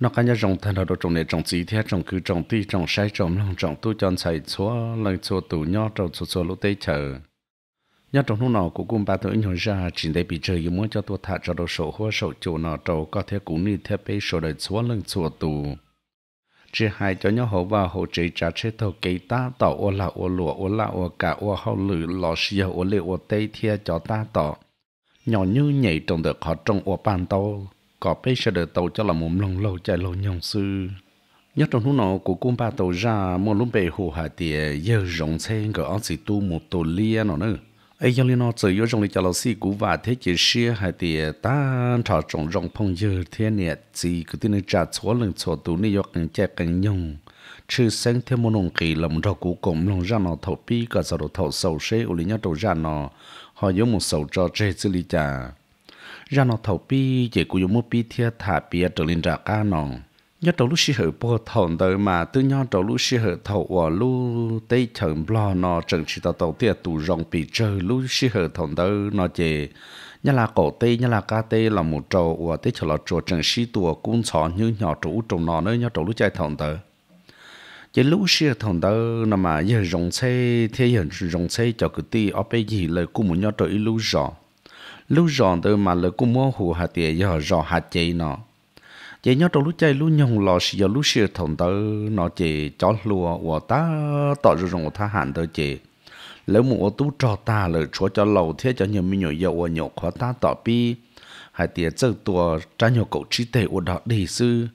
nó cả nhà trồng thân đồ trồng này trồng gì thế trồng cứ trồng tí trồng sai trồng lòng trồng tu chọn xài chúa lần chúa tủ nhau trồng xóa chúa lúc tây chờ nhau trồng lúc nào cũng cùng ba tuổi nhỏ ra chỉ để bị chơi muốn cho tôi thả cho đồ sổ hoa sổ chỗ nào trồng có thể cũng như thế bây sổ đời xóa lần chúa tủ chỉ hai cho nhau hậu và hậu chỉ trả chế thầu cây ta tỏ ô là ô lụa ô là ô cả ô hậu lử lò xìa ô lệ ô tây thia cho ta tỏ nhỏ như nhảy trồng được họ trồng ô bàn tàu có bây giờ đỡ tàu cho là một lòng lâu chạy lâu nhông sư nhất trong lúc nọ của cung ba tàu ra một lúc bề hồ hạ tìa giờ rộng xe ngỡ ông sĩ tu một tổ lia nó nữa ấy giờ nó chỉ yếu trong lịch cho lão sĩ cũ và thế chỉ xia hạ tìa ta thọ trọng rộng phong giờ thế này chỉ cứ tin trả số lần số tu này do càng chạy càng nhông chứ sáng thêm một nông kỳ lòng rau cũ cụm lòng ra nó thầu pi cả sau đó thầu sầu xe ở lý nhất đầu ra nó họ giống một sầu cho trẻ xử lý trả ra nó thầu pi chỉ cũng dùng mua pi thia thả pi trở lên ra cá nòng, nhớ trâu lúc sĩ hở bò thầu tới mà tư nhớ trâu lúc sĩ hở thầu ở lu tây chồng lo nó chẳng sĩ tao tàu tiệt tù rong pi chơi lúc sĩ hở thầu tới nó chỉ nhà là cổ tây nhà là ca tây là một trâu ở tây chờ là trâu chẳng sĩ tù cũng xỏ như nhỏ trụ trâu nó nữa nhớ trâu lúc chạy thầu tới chỉ lúc xưa thằng đó nằm mà giờ rong xe thế giờ rong xe cho cái ti ở bên gì lời cũng muốn nhớ tới lúc rõ lúc giòn tới mà lỡ cũng mua hù hạt tiền giờ giò hạt chị nó chị nhớ trong lúc chơi lúc nhung lò giờ lúc xưa thằng tớ nó chị chó lúa của ta tỏ rồi rồng ta hạn tới chị lỡ mua tú cho ta lỡ chúa cho lầu thế cho nhiều mình nhỏ dầu nhỏ khó ta tỏ pi hạt tiền rất tua cho nhiều cậu trí tệ của đó đi sư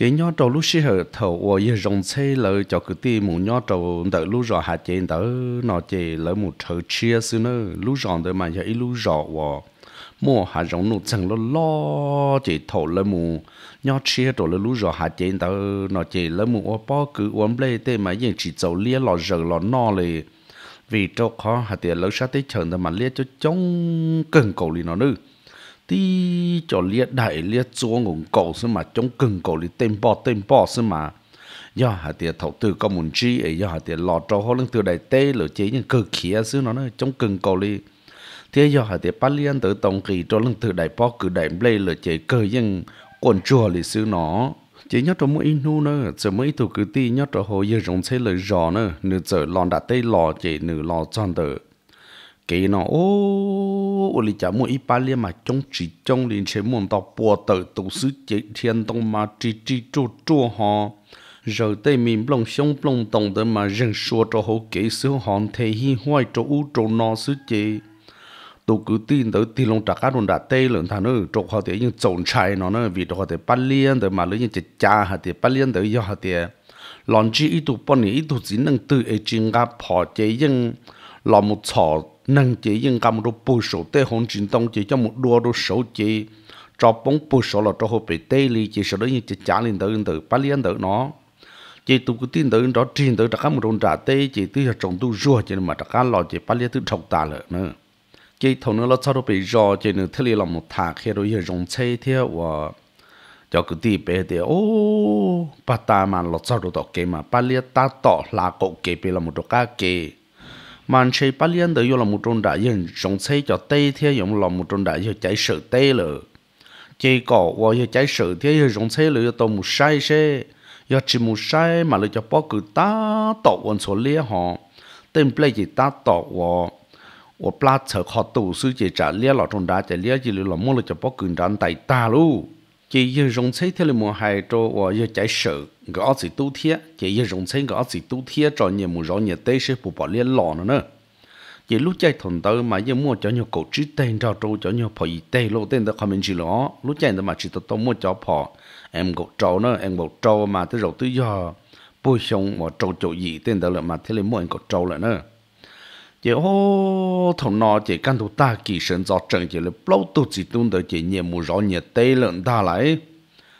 chế nhỏ trâu lúc xí hở thầu và ye rồng xe lỡ cho cái ti mù nhỏ trâu đỡ lúc rõ hạt chế đỡ nó chế lỡ một thở chia xứ nữa lúc rõ đỡ mà giờ ít lúc rõ và mua hạt rồng nụ chẳng lo lo chế thầu lỡ mù nhỏ chia trâu lỡ lúc rõ hạt chế đỡ nó chế lỡ mù ô bao cứ uống lê tê mà yên chỉ dầu lia lò rờ lò no lì vì trâu khó hạt tiền lỡ sát tới chờ đỡ mà lia cho chống cần cầu lì nó nữa tí cho lia đại lia chúa ngủng cầu xứ mà chống cưng cầu đi tên bò tên bò xứ mà do hạ tiệt thầu tư có muốn chi ấy do hạ tiệt lọt trâu hồ lưng từ đại tê lửa chế những cực khía xứ nó nó chống cưng cầu đi thế do hạ tiệt bắt liên tới tổng kỳ cho lưng từ đại bò cử đại lê lửa chế cơ nhưng quần chùa li xứ nó chỉ nhớ cho mỗi nu nữa giờ mỗi thủ cứ ti nhớ cho hồ giờ rộng xây lời giò nữa nửa giờ lòn đã tê lò chế nửa lò tròn tới cái nó ô ô lì chả mua ít ba liên mà trong chỉ trong liền sẽ muốn tao bỏ tử tổ sư chế thiên tông mà chỉ chỉ chua chua họ rồi tây miền blong sông blong tông tới mà rừng xua cho hậu kế sư hòn thề hi hoài cho u cho nó sư chế tôi cứ tin tới thì long trả cá đồn đã tây lượng thằng nữa trộn họ thì những trộn chạy nó nữa vì họ thì ba liên tới mà lấy những chả cha họ thì ba liên tới do họ thì lon chi ít tụ bọn này ít tụ chỉ năng tự ấy chính gặp họ chế nhưng lòng một trò nâng chỉ dân cầm đồ bù sổ tê hồn chính tông chỉ cho một đua đồ sổ chỉ cho bóng bù sổ là cho hồ bị tê li chỉ sổ đấy như chỉ trả lên tới từ bắt liên tới nó chỉ tụ cứ tin tới đó trình tới đặc một đồng trả tê chỉ tư là trồng tu rùa chỉ mà đặc lò chỉ bắt liên tới trọng tà lợ nữa chỉ thầu nữa là sao đó bị rò chỉ nữa thế li là một thà khi đó giờ rồng xe theo và cho cứ đi bé thì ô bắt ta mà lọt sao đó tọt kê mà bắt liên ta tọt là cậu kê bị là một đồ cá kê มันใช้ปัลยันเดียวเราหมุดได้ยังสงสัยจะเตะเทียยังเราหมุดได้ยังใจสื่อเตะเลยจีก็ว่ายังใจสื่อเทียยังสงสัยเลยตัวมุใช่ใช่ยังจิมุใช่มาเลยจะป้อคือตาตอกวันส่วนเลี้ยหอเต็มเปลจิตาตอกว่า我拉扯好多，所以这这列老中大，这列就了，莫了就不跟咱带大喽。chỉ yêu rong chế thế là mùa hè cho và yêu chạy sợ gõ chỉ tu thiết chỉ yêu rong chế gõ chỉ tu thiết cho nhiều mùa gió nhiều tây sẽ bù bỏ liên lò nữa nữa chỉ lúc chạy thằng tớ mà yêu mua cho nhiều cổ trí tên cho chỗ cho nhiều phải tây lô tên tớ comment chỉ ló lúc chạy tớ mà chỉ tớ tớ mua cho phở em gột trâu nữa em gột trâu mà tớ rồi tớ do bôi xong mà trâu chỗ gì tên tớ là mà thế là mua em gột trâu lại nữa chỉ ô thằng nó chỉ căn thủ ta kỳ sinh do trận chỉ là bao tu chỉ tuân được chỉ nhiệm mù rõ nhiệt tây lợn ta lại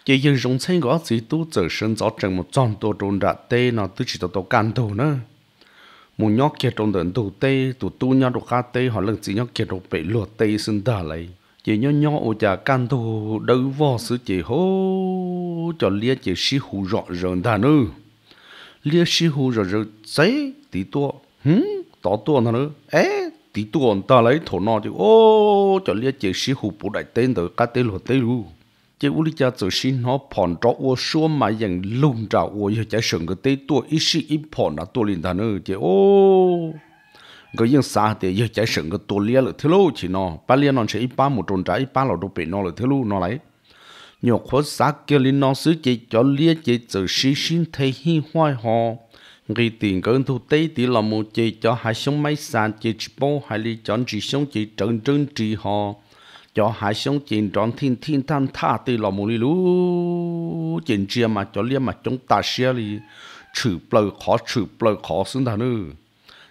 chỉ dân dùng xem có chỉ tu trở sinh do trận một tròn tu trôn đã tây nó tu chỉ tu căn thủ nữa mù nhóc kia trong đợt tu tây tu tu nhau đồ khá tây họ lần chỉ nhóc kia đồ bị lụa tây sinh ta lại chỉ nhóc nhóc ô cha căn thủ đâu vò sự chỉ hô cho lia chỉ sĩ hù rõ rợn ta nữa lia sĩ hù rõ rợn giấy tí tua hửm tỏ tuôn thôi nữa é tí tuôn ta lấy thổ nọ thì ô cho lia chơi sĩ hụp bù đại tên tới cá tên lột tên luôn chơi u lý cha tự sĩ nó phòn trọ ô xua mà យ៉ាង lùng trào ô yêu trái sừng cái tê tua ít sĩ ít phòn đã tua liền ta nữa chơi ô cái những xa thì yêu trái sừng cái tua lia là thế lô chỉ nó ba lia nó sẽ ít ba một tròn trái ít ba lọ đồ bể nó là thế lô nó lấy nhiều khó xa kia liên nó xứ chỉ cho lia chỉ tự sĩ xin thấy hi hoài họ người tiền cơn thu tế tỷ là một chị cho hai sống máy sàn chị bố hai lý chọn chị sống chị trận trưng chị họ cho hai sống chị trọn thiên thiên than tha tỷ là một lý lú chị chia mà cho liếm mà chúng ta xe lý trừ bờ khó trừ bờ khó xứng thà nữa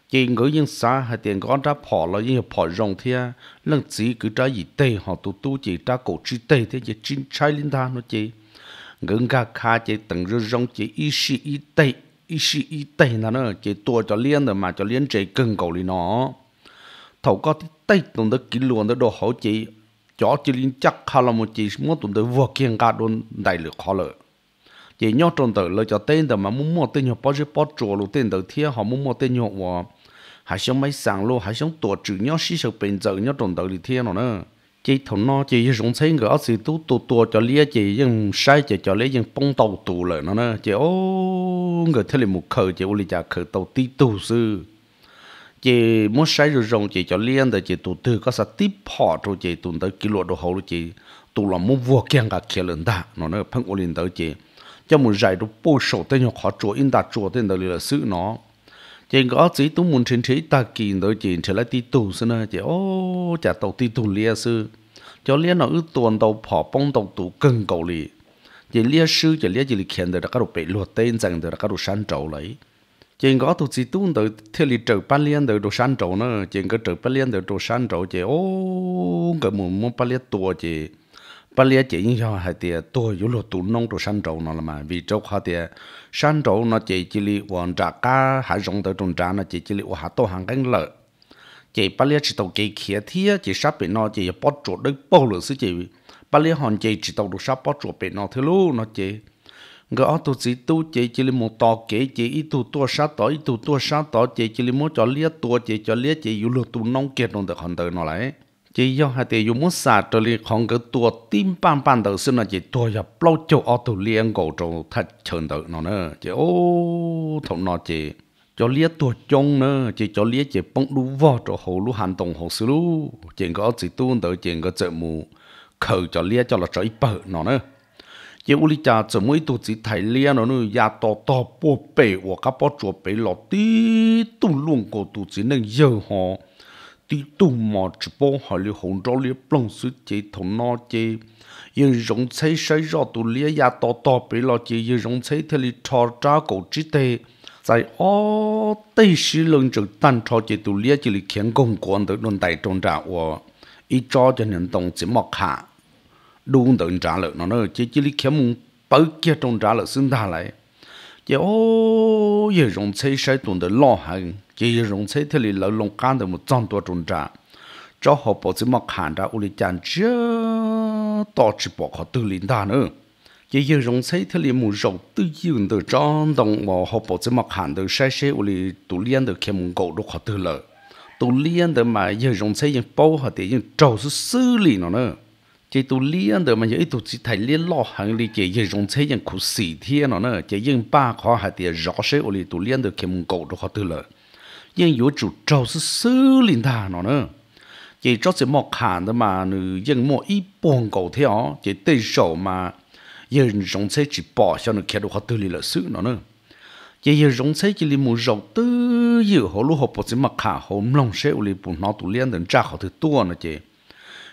chị ngỡ nhưng xa hai tiền con ra phỏ là nhưng phỏ rồng thia lần chỉ cứ trả gì tê họ tu tu chị trả cổ chi tê thế chị chín trái linh tha nó chị ngỡ cả kha chị từng rong chị y sĩ y tê 一是一对那呢，这多着练的嘛，着练这更高的呢。头个的对懂得几轮的都好这，叫这练 chắc khá là một chỉ muốn 懂得 vô kiên cả đồn đại lực khó lợi. Chỉ nhau trong đời là cho tên đời mà muốn mua tên nhau bao giờ bao trộn luôn tên đời thiên họ muốn mua tên nhau và hay sống mấy sáng luôn hay sống tổ trừ nhau sĩ sự bền giờ nhau trong đời thì thiên rồi nữa chị thằng nó chị dùng xe người ác sĩ tu tu tu cho lia chị nhưng sai chị cho lấy nhưng bông tàu tù lại nó nè chị ô người thấy là một khờ chị ô lia chả khờ tàu tí tu sư chị muốn sai rồi dùng chị cho liên để chị tu từ có sa tiếp họ rồi chị tu tới kỷ luật đồ hậu chị tu là muốn vua kiêng cả kia lần ta nó nè phăng ô liên tới chị cho một giải đồ bôi sổ tên khó chúa in ta chúa tên tới là sự nó chỉ có chỉ tu muốn chiến sĩ ta kỳ đối chỉ trở lại ti tù xưa nè chỉ ô chả tàu ti tù lia sư cho lia nó ư tuần tàu phò bông tàu tù cần cầu lì chỉ lia sư chỉ lia chỉ lì khen được các đồ bị luật tên rằng được các đồ sanh trầu lấy chỉ có tu chỉ tu từ theo lì trở ban liên được đồ sanh trầu nè chỉ có trở ban liên được đồ sanh trầu chỉ ô cái muốn muốn ban liên tua chỉ bà lia chỉ như cho hai tiệt tôi yếu lo tụ nông rồi san trầu nó là mà vì chỗ họ tiệt san trầu nó chỉ chỉ li hoàn trả cá hải rộng tới trồng trả nó chỉ chỉ li hạ tô hàng cánh lợi chỉ bà lia chỉ tàu kỳ kia thía chỉ sắp bị nó chỉ bắt chuột đấy bao lửa sứ chỉ bà lia hòn chỉ chỉ tàu được sắp bắt chuột bị nó thế lú nó chỉ ngỡ ở tu sĩ tu chỉ chỉ li một tò kế chỉ ít tu tua sát tỏ ít tu tua sát tỏ chỉ chỉ li một cho lia tua chỉ cho lia chỉ yếu lo tụ nông kiệt nó được hòn tới nó lại chỉ do hai tiền dùng muốn xả trở lại không cái tua tim ban ban đầu xưa là chỉ tua nhập lâu châu ở tù liên cổ trâu thật chân tự nó nữa chỉ ô thằng nó chỉ cho lia tua chung nữa chỉ cho lia chỉ bông đu vò cho hồ lú hành tông hồ sư lú chỉ có chỉ tuôn tới chỉ có chữ mù khờ cho lia cho là trời bờ nó nữa chỉ uli cha chợ mỗi tụ chỉ thấy lia nó nữa ya to to bộ bể hoặc các bộ chuột bể lọt tí tụ luôn cổ tu chỉ nên giờ họ tí tu mò chỉ bó họ li hồn rau li plong sư chế thổ no chế yên rong chế sai rõ tu li ya to to bế lo chế yên rong chế thế lì trò trá cổ chí tê tại ô tây sư lưng trực tan trò chế tu li chế lì khiến công quan tới đồn tại trong trà ô ý cho cho nên tổng chỉ mọc hạ đúng tượng trả lợi nó nó chế chế lì khiến mùng bớ kia trong trả lợi xưng ta lại chế ô yên rong chế sai tuần tới lo hàng chỉ rong xe thế li lỡ lông can được một trăm tua trung ra cho họ bỏ chỉ mặc hàng ra uli chăn chưa to chỉ bỏ họ tự linh đàn nữa chỉ rong xe thế li muốn rong tự yêu được cho đồng mà họ bỏ chỉ mặc hàng được xe xe uli tụ liên được khi muốn cầu được họ tự lỡ tụ liên được mà yêu rong xe nhưng bao họ thì nhưng trâu sự xử lý nó nữa chỉ tụ liên được mà giờ tụ chỉ thấy liên lo hàng li chỉ yêu rong xe nhưng cũng xì thiên nó nữa chỉ yêu ba khó họ thì rõ xe uli tụ liên được khi muốn cầu được họ tự lỡ nhưng yếu chủ trâu sư sư linh thà nó nữa chỉ cho sẽ mọc hàn đó mà nữ dân mọ ít bông cầu theo chỉ tay sầu mà dân rong xe chỉ bỏ cho nó kia đồ họ tư lý là sự nó nữa chỉ dân rong xe chỉ li mù rộng tư dự họ lúc họ bỏ sự mặc hà họ mông xe uli bùn nó tụ liên đến cha họ thứ tua nó chỉ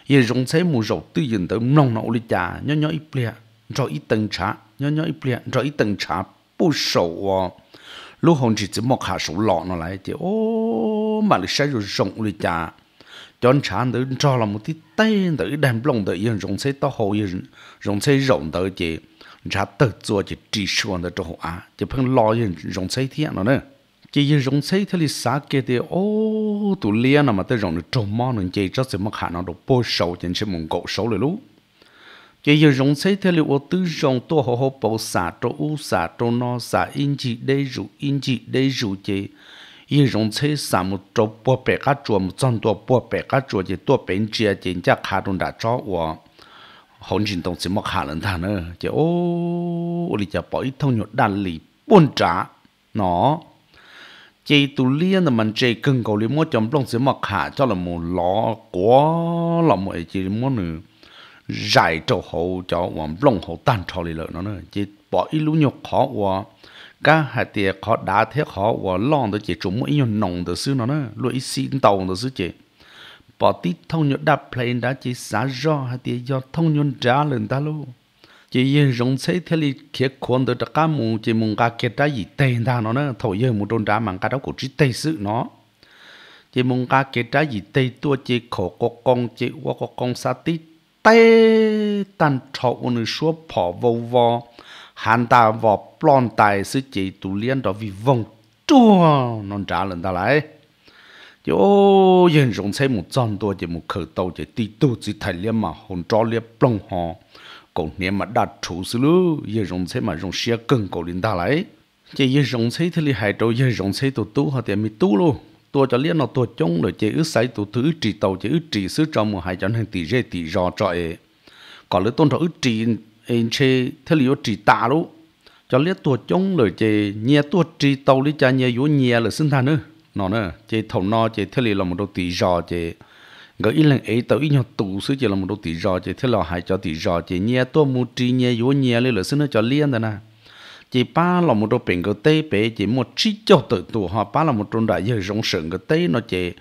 dân rong xe mù rộng tư dân tới mông nó uli cha nhó nhó ít bia rồi ít tầng trá nhó nhó ít bia rồi ít tầng trá bù sầu lúc hôm chỉ chỉ một hạ sủ lọ nó lại thì ô mà lịch sử rồi rộng lịch cha chọn chán tới cho là một tí tên tới đem lòng tới yên rộng xây to hồ yên rộng xây rộng tới chỉ ra tự do chỉ chỉ xuống tới chỗ à chỉ phân lo yên rộng xây thiên nó nữa chỉ yên rộng xây thế thì xã kia thì ô tụ liên mà tới rộng được trộm mò nên chỉ cho sự mặc hạ nó được bôi sầu trên sự mông cổ sầu rồi lúc cái giờ rong xây theo liệu tư rong to hồ hồ bảo xả cho u xả cho nó xả in chỉ đây rủ in chỉ đây rủ chế giờ rong xây xả một chỗ bỏ bể cá chuột một chân to bỏ bể cá chuột chế to bể chia chế chắc khá đông đã cho, cho chỉ chỉ chỉ chỉ chỉ chỉ đồng ô, bỏ ít thằng lì, trả, cầu chấm, là là quá, nữa giải trâu hậu cho hoàng lông hậu tan cho lì lợn nó nữa chỉ bỏ ít lũ nhục khó và cả hai tiệt khó đá thế khó và lon đó chỉ chúng mỗi nhon nồng đó xứ nó nữa lũ ít xin tàu đó xứ chỉ bỏ tí thông nhon đáp play đã chỉ xả do hai tiệt do thông nhon trả lên ta luôn chỉ yên rong xe thế li kia quan đó tất cả mù chỉ mùng cả kết đã gì tên ta nó nữa thổi yên mù trôn trả mang cả đó của chỉ tây sự nó chỉ mùng cả kết đã gì tây tua chỉ khổ có con chỉ qua có con sa tít tay tan trọ ôn số phỏ vô vò hàn ta vò plon tài sư chỉ tu liên đó vì vong chua non trả lần ta lại yo yên rộng xây một trăm đô chỉ một khởi đầu chỉ tí tu chỉ thầy liên mà hồn trò liên plon họ còn niệm mà đạt chủ sư lú yên rộng xây mà rộng xe cưng cổ liên ta lại chỉ yên rộng xây thì li hại trâu yên rộng xây tụ tu họ thì mi tu luôn ตัวจะเลี้ยนตัวจงเลยเจื้อใส่ตัวถือจีเตาเจื้อจีซื้อจอมหายจันให้ตีเจตีรอจอเอก่อนเลยต้นเถาจีเองเชเทลิโอจีตาลุจะเลี้ยตัวจงเลยเจเนียตัวจีเตาลิจาเนียยูเนียเลยซึ่งทานเนอนอเนเจเถานอเจเทลิเรามันตัวตีรอเจก็อีหลังเอเตาอีหยอตูซื้อเจเรามันตัวตีรอเจเทลิเราหายจอตีรอเจเนียตัวมูจีเนียยูเนียเลยเลยซึ่งเนจะเลี้ยนแต่นะ chỉ ba là một đôi biển cái tê bé chỉ một chi cho tự tù họ ba là một trong đại giới rong sừng cái tê nó chỉ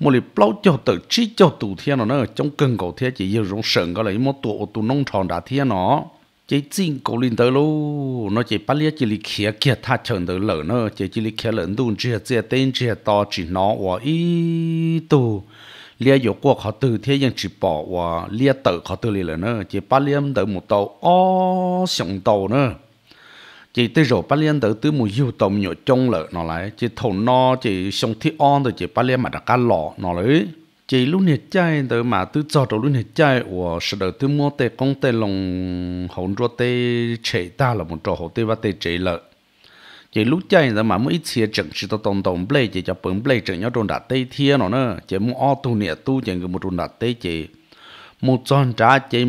một lì bao cho tự chi cho tù thiên nó nó trong cơn cầu thiên chỉ giới rong sừng cái là một tụ tụ nông trang đại thiên nó chỉ chính cầu linh tới luôn nó chỉ ba liệt chỉ lì khía kia tha chừng tới lợn nó chỉ chỉ lì kia lợn đun chia à chia tên chia à to chỉ nó và ý tù lia yếu qua họ từ thế nhưng chỉ bỏ và lia tự họ từ lì lợn nó chỉ ba liêm tới một tàu o sòng tàu nữa chỉ tới rồi bắt liên tới từ một yêu tôm nhựa trông lợ nó lại chỉ thầu no chỉ sống thi on rồi chỉ bắt liên mà đã cá lọ nó lấy chỉ lúc này chơi tới mà từ giờ rồi lúc này chơi của sự đời tới mua tê công tê lồng hỗn rồi tê chế ta là một trò hồn tê và tê chế lợ chỉ lúc chơi tới mà mới chia chừng sự tao tông tông play chỉ cho bấm play chừng nhau trôn đặt tê thiên nó nữa chỉ muốn auto tu tu chừng cái một trôn đặt tê chỉ một tròn trả chỉ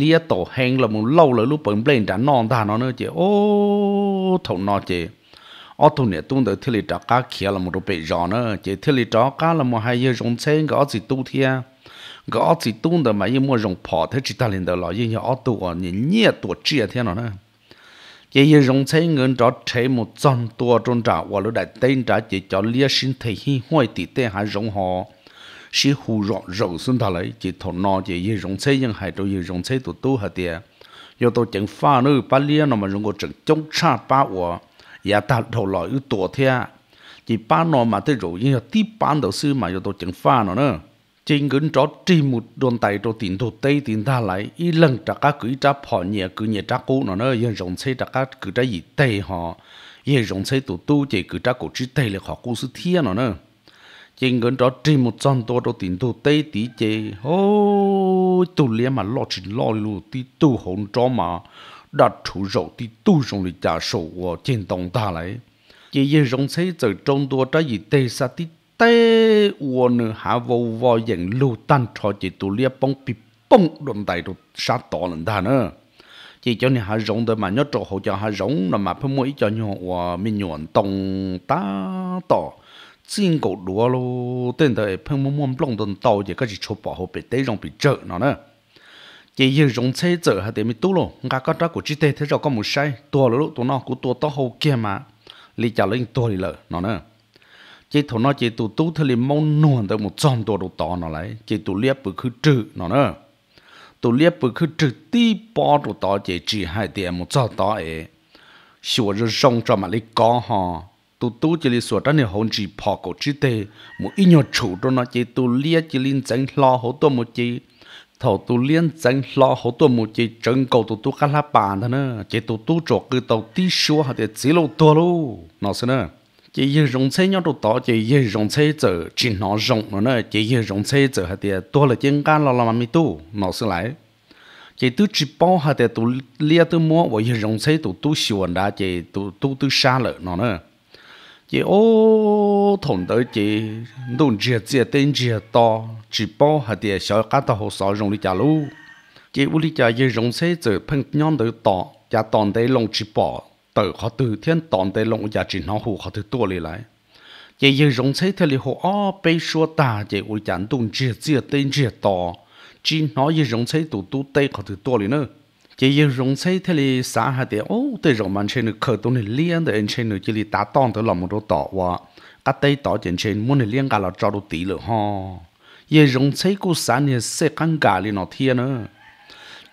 lia tổ hẹn là một lâu là lúc bận bên đã non ta nó nữa chị ô thầu nó chị ở thầu này tuôn tới thì lý trả cá kia là một đồ bể giò nữa chị thiết lý trả cá là một hai giờ rong xe gõ gì tu thia gõ gì tuôn tới mà yên mua rong phò thì chỉ ta lên tới là yên nhà ô tu ở nhìn nhẹ tuổi chia thế nó nữa chị yên rong xe ngân trả chế một trăm tua trong trả và lúc đại tên trả chị cho lia sinh thể hi hoài thì tê hai rong hoa sĩ hù rõ rộng xuống ta lấy chỉ thọ nọ chỉ ye rộng xây nhưng hai trâu ye rộng xây tụ tu hạt tiệt do tôi chẳng pha nữ ba lia mà rộng có chẳng chống cha ba ta thọ lọ ư tổ thea chỉ ba nọ mà tới rộng nhưng tí ban đầu sư mà do tôi chẳng pha nó nữa gần chó chỉ một đòn tay cho tiền thổ tây tiền ta lại y lần trả các cứ trả phò nhẹ cứ nhẹ trả cũ nó nó yên rộng xây trả các cứ trả gì tây họ yên rộng xây tụ tu chỉ cứ trả cổ chữ tây là họ cố sư thiên nó nữa chính gần đó chỉ một trăm đô đô tiền đô tây tí chế ô tu liền mà lo chuyện lo lu tí tu hồn cho mà đặt chủ rậu tí tu dùng để trả sổ của trên đồng ta lại chỉ yên rong xây từ trong đô đó gì tây sa tí tây uo nữa hạ vô vô dạng lưu tan cho chỉ tu liền bông bị bông đồn đại đồ sát tỏ lên ta nữa chỉ cho nên hạ rộng thôi mà nhớ chỗ hộ cho hạ rộng là mà phải mỗi cho nhau mình nhuận tông ta tỏ 真够多咯，等到碰摸摸弄顿刀也开始吃饱后被带上被折了呢。也有用车折还得没多咯，俺个这个只带他找个木塞，多了咯，多那个多到后干嘛？你家人多了了呢？chỉ thằng nó chỉ tụ tụ thằng liền mau nuông tới một trăm đồ đồ to nó lại chỉ tụ liếc bự khứ trừ nó nữa tụ liếc bự khứ trừ tí bỏ đồ to chỉ chỉ hai tiền một trăm to sửa rồi xong cho mà lấy có họ tu tu chỉ li sửa ra nhiều hồn chỉ phò cổ chỉ tê một ít nhỏ chủ đó nó chỉ tu lia chỉ liên tránh lo hổ tu một chỉ thầu tu liên tránh lo hổ tu một chỉ trần cầu tu tu khát là bàn thôi nè chỉ tu tu chỗ cứ tàu tí xua hạt để chỉ lâu tu luôn nó xin nè chỉ yên rong xe nhau đồ đó chỉ yên rong xe giờ chỉ nó rong nó nè chỉ yên rong xe giờ hạt để tu là chân gan lo làm mi tu nó xin lại chỉ tu chỉ bao hạt để tu lia tu mua và yên rong xe tu tu xua đã chỉ tu tu tu xa lợ nó nè chị ô thùng tới chị đồn chia chia tên chia to chỉ bao hạt địa 小 cá tàu hồ sò rồng đi chả lu chị u đi chả dây rồng xe chở phân nhon tới tọ chả tòn tới lồng chỉ bao, tự họ từ thiên tòn tới lồng chả chỉ nó hồ họ từ tua lại lại chị dây rồng xe theo li hồ ó bê xua ta chị u chả đồn chia chia tên chia to chỉ nó dây rồng xe tụ tụ tây họ từ tua lại nữa chỉ yêu rong xây thế li xã hà tiệt ô tới rộng mang trên được khởi tông này liên tới anh trên được chỉ li tá tông tới lòng một đồ tọ và cá tây tọ trên trên muốn này liên cả là cho đồ tỷ lửa ho yêu rong xây cô xã này sẽ căng cả li nó thiên nữa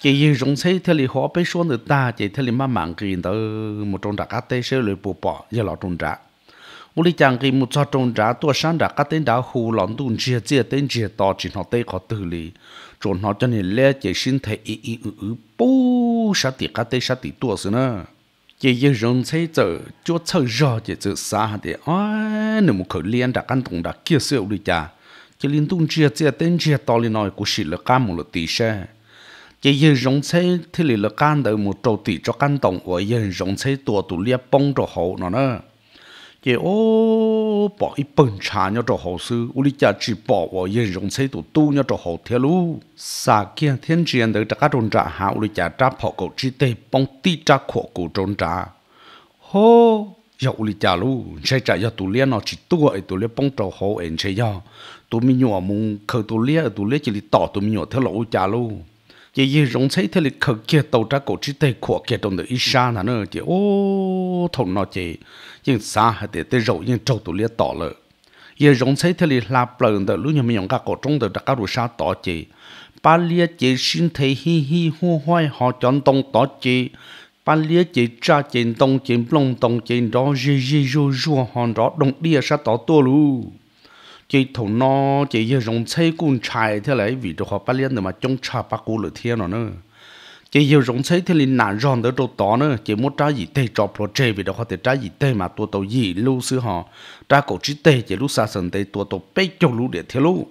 chỉ yêu rong xây thế li họ bé xuống được ta chỉ thế li mà mạng kia tới một trong đặc cá tây sẽ lười bù bỏ giờ là trong đặc một lý chẳng kia một cho trong đặc tua sáng đặc cá tây đã hù lỏng tuôn chia chia tên chia nó tây có từ li trốn nó cho nên lẽ chỉ xin thấy ý ý ư ư bố sát tỷ cá tê sát tỷ tua xí nè, chỉ giờ rong xây chợ chỗ chợ rõ chỉ chợ xa để à nếu một khẩu liên đã căn tung đã kia sẹo đi cha chỉ linh tung chia chia tên chia to lên nói của sĩ là cam một lượt tí xe chỉ giờ rong xây thì là căn đời một trâu tỷ cho căn tung và giờ rong xây tua tụ lia bông cho hậu nó nè. 也哦，把一本茶要做好事，屋里家只把我也用车都都要做好铁路。啥见天之眼的这个中茶哈，屋里家茶泡狗只得帮地茶苦苦中茶。吼，要屋里家路，谁家要独立呢？只多哎独立帮做好，哎谁要独民要么可独立，独立这里到独民要铁路家路。ye ye rong chai thế lịch khờ kia tàu trái cổ chỉ tây khổ kia trong được ít xa là nó chỉ ô thùng nó chị nhưng xa hay để tới rậu nhưng trâu tụi lia tỏ lợ ye rong chai thế lịch lạp lợ được lũ nhưng mà nhong cả cổ trong được đặc đủ xa tỏ chị ba lia chị xin thấy hi hi hô hoai họ chọn tông tỏ chị ba lia chị cha chỉ tông chỉ long tông chỉ đó ye ye yo yo hòn đó đồng địa xa tỏ tua luôn chị thầu nó chị giờ rong xây cún chài thế lại vì đồ họ bắt liên mà trong trà bắt cú lửa thiên nó nữa chị giờ rong xây thế liền nản ròn tới đồ tỏ nữa chị muốn trái gì tê cho project vì đồ họ thì trái gì tê mà tua tàu gì lưu sư họ trái cổ chỉ tê chị lúc xa sân tê tua tàu bay cho lũ để thế lũ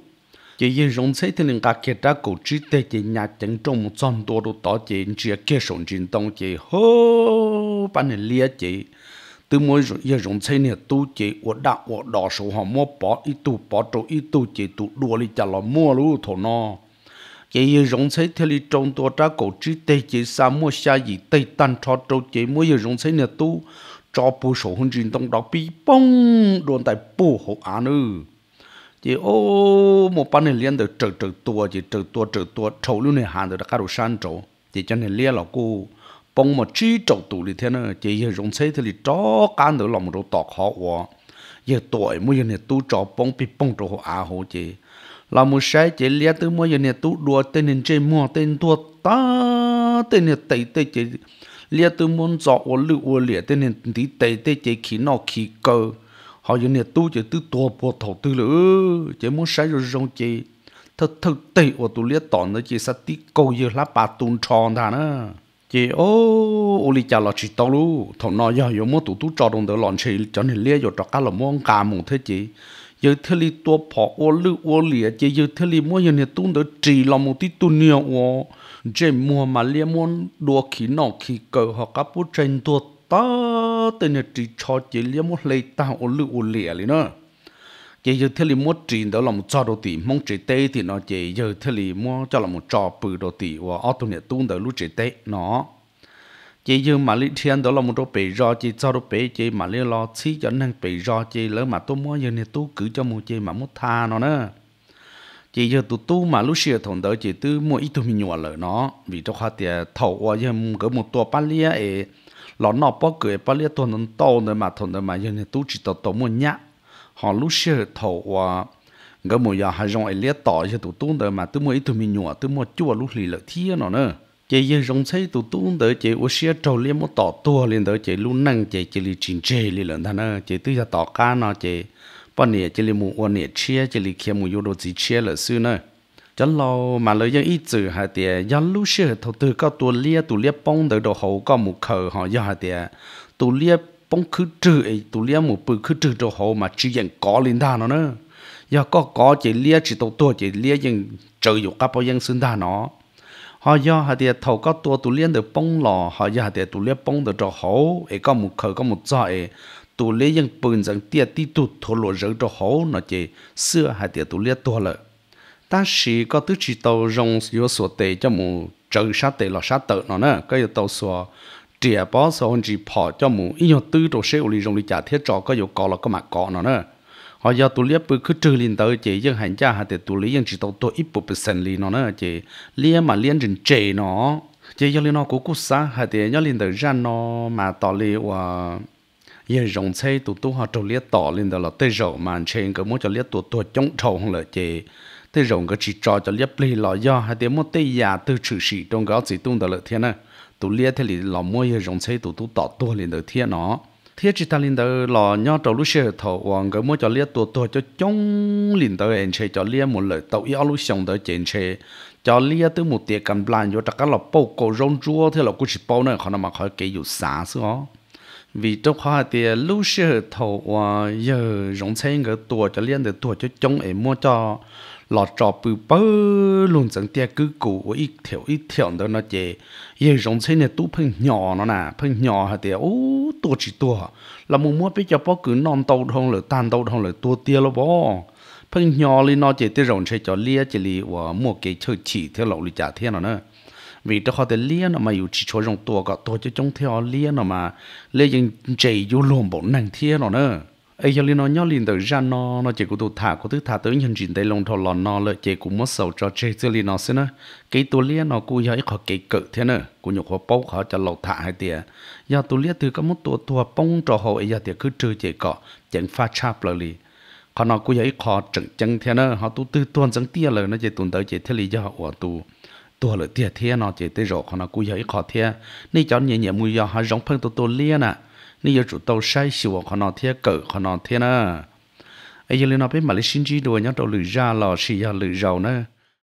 chị giờ rong xây thế liền cả kia trái cổ chỉ tê chị nhà chẳng trong một trăm tua đồ tỏ chị chỉ kia sống trên tông chị hô bạn này lia chỉ từ mỗi giờ dùng xe này tu chế ở đa ở đỏ số họ mua bỏ ít tu bỏ chỗ ít tu chế tu đua đi chả là mua luôn thôi nó chế giờ dùng xe thì đi trong tổ tra cổ chỉ tây chế sa mua xa gì tây tan cho chỗ chế mỗi giờ dùng xe này tu cho bù số hơn trên tông đó bị bong đồn tại bù hộ anh ư chế ô một bạn này liên được trượt trượt tua chế trượt tua trượt tua trâu luôn này hàng được cả đồ san trâu chế cho này liên là cô bông mà chỉ trâu tụ thì thế nó chỉ hiểu rong xe thì chó can được lòng rồi tọt họ hoa giờ tuổi mới giờ này tu trò bông bị bông trâu à hồ chị làm một sai chị lia từ mới giờ này tu đùa tên nên chơi mua tên tua ta tên này tay tay chị lia từ muốn dọ ô lự ô lìa tên này tí tay tay chị khí nọ khí cơ họ giờ này tu chị tu tua bộ thầu tư lữ chị muốn sai rồi dùng chị thật thật tay ô tu lia tỏn nữa chị sát tí câu giờ lá bà tuôn tròn thà nữa chị ô ô li chả là chị tao lu thằng nói giờ yo mua tụ tụ cho đồng đỡ lon chị cho nên lia giờ cho cá là mua cá mù thế chị giờ thế li tua phò ô lư ô lia chị giờ thế li mua giờ này tụ đỡ chỉ là một tí tụ nhiều ô chị mua mà lia mua đua khí nọ khí cơ họ cá bút trên tua ta tên là chị cho chị lia mua lấy tao ô lư ô lia li nữa chỉ giờ thề li mua tiền đó là một trò đồ tỷ mong chỉ tê thì nó chỉ giờ thề li mua cho là một trò bự đồ tỷ và auto này tung tới lúc chỉ tê nó chỉ giờ mà lý thiên đó là một đồ bể do chỉ trò đồ bể chỉ mà lý lo xí cho nên bể do chỉ lỡ mà tôi mua giờ này tôi cứ cho một chỉ mà muốn tha nó nữa chỉ giờ tụi tu mà lúc xưa thằng đó chỉ tư mua ít thôi mình nhua lời nó vì trong khát tiền thầu qua giờ gỡ một tòa bát lia ấy lọ nọ bó cười bát lia tuần tuần to nữa mà thằng đó mà giờ này tôi chỉ tao tao mua nhát họ lúc xưa thầu và cái mùa giờ hai rong ấy liệt tỏi cho tụi tôi đỡ mà tôi mới tụi mình nhọ tôi mua chua lúc lì lợi thiên nó nữa chị giờ rong thấy tụi tôi đỡ chị ở xưa trâu liệt một tỏ tua liền đỡ chị luôn năng chị chị lì chín chê lì lần thằng nữa chị tôi ra tỏ cá nó chị bọn nè chị lì mua ô nè chia chị lì kia mua vô đồ gì chia lợi sư nữa cho lo mà lời dân ít chữ hai tiệt dân lúc xưa thầu từ có tụi liệt tụ liệt bông đỡ đồ hậu có một khờ họ giờ hai tiệt tụi liệt bông cứ trừ ấy tụ lia một bự cứ trừ cho họ mà chỉ dành có linh đa nó nữa do có có chỉ lia chỉ tụ tua chỉ lia dành trừ dục các bao dân sinh đa nó họ do họ thì thầu có tua tụ lia được bông lò họ do giờ thì tụ lia bông được cho họ ấy có một khởi có một giỏi ấy tụ lia dành bự dành tia ti tụ thổ lộ rỡ cho họ nó chỉ xưa họ thì tụ lia tua lợi ta chỉ có tứ chỉ tàu rong yếu sổ tệ cho mù trừ sát tệ là sát tự nó nữa cái tàu sổ trẻ bó sau hôn chỉ bỏ cho mù ít nhau tư đồ xe uli rồng đi trả thiết trò có dấu cò là có mặt cọ nó nữa họ do tụ liếp bự cứ trừ lên tới chỉ dân hành cha hà tệ tụ lý dân chỉ tàu tôi ít bộ percent li nó nữa chỉ liên mà liên trình chế nó chỉ do liên nó cố cố xa hà tệ nhớ lên tới ra nó mà tỏ li và giờ rồng xe tụ tụ họ trâu liếp tỏ lên tới là tê rổ mà trên cái muốn cho liếp tụ tụ chống trâu không là chỉ tê rồng cái chỉ trò cho liếp li lò do hà tệ muốn tê già từ trừ sĩ trong gáo chỉ tung tới lợi thiên nè tụ lia thế li lò mua ye rong xây tụ tụ tọt tua liền đời thiên nó thiên chỉ ta liền đời lò nhau trầu lúc xe thầu, hoàng cái mua cho lia tụ tua cho chống liền đời anh chơi cho lia một lời tàu yêu lúc xong đời chơi chơi cho lia tới một tiệc cầm bàn vô trắc lò bao cổ rong chua thế lò cứ chỉ bao này khó nào mà khỏi kể dù xả xưa vì trong khoa thì lúc xe thầu hoàng giờ rong xây cái tua cho liền được tua cho chống em mua cho lọ trò bự bự, luôn chẳng tia cứ cũ ít thiểu ít thiểu đó nó chè giờ rong xe nè, tu phân nhỏ nó nè phân nhỏ hả tia ô tua chỉ tua là mua mua bây giờ bao cứ non tàu thông lửa, tan tàu thông lửa, tua tia lo bó phân nhỏ lên nó chè tia rong xe cho lia chè lì, và mua cái chơi chỉ theo lậu li trả thiên nó nữa vì đó họ để liên nó mà yêu chỉ cho rong tua cả tua cho trong theo liên nó mà liên dân chạy yêu luôn bốn nàng thiên nó nè ấy giờ nó nhớ liền tới ra nó nó chỉ có tụ thả có thứ thả tới nhân chuyện tây lông thọ lò nó lợi chỉ cũng mất sầu cho chế cho liên nó xí nữa cái tôi liên nó cũng giờ khó cái cự thế nữa cũng nhục họ bốc họ cho lầu thả hai tiền giờ tôi liên từ có một tụ tuổi bông cho họ ấy giờ thì cứ trừ chỉ cọ chẳng pha chạp lời liền họ nó cũng giờ khó chừng chừng thế nữa họ tu từ tuần chẳng tia lời nó chỉ tụ tới chỉ thế lý do họ của tu tôi lợi tia thế nó chỉ tới rồi họ nó cũng giờ khó thế nên cho nhẹ nhẹ mùi giờ họ giống phân tụ tôi liên à นี่อยู่จุดเตาใช้สิวขนาดเทียเกิดขนาดเทียนะไอ้ยังเรียนเอาไปมาเลเซียจีด้วยยังตัวหลือยาหล่อสิยาหลือยาวนะ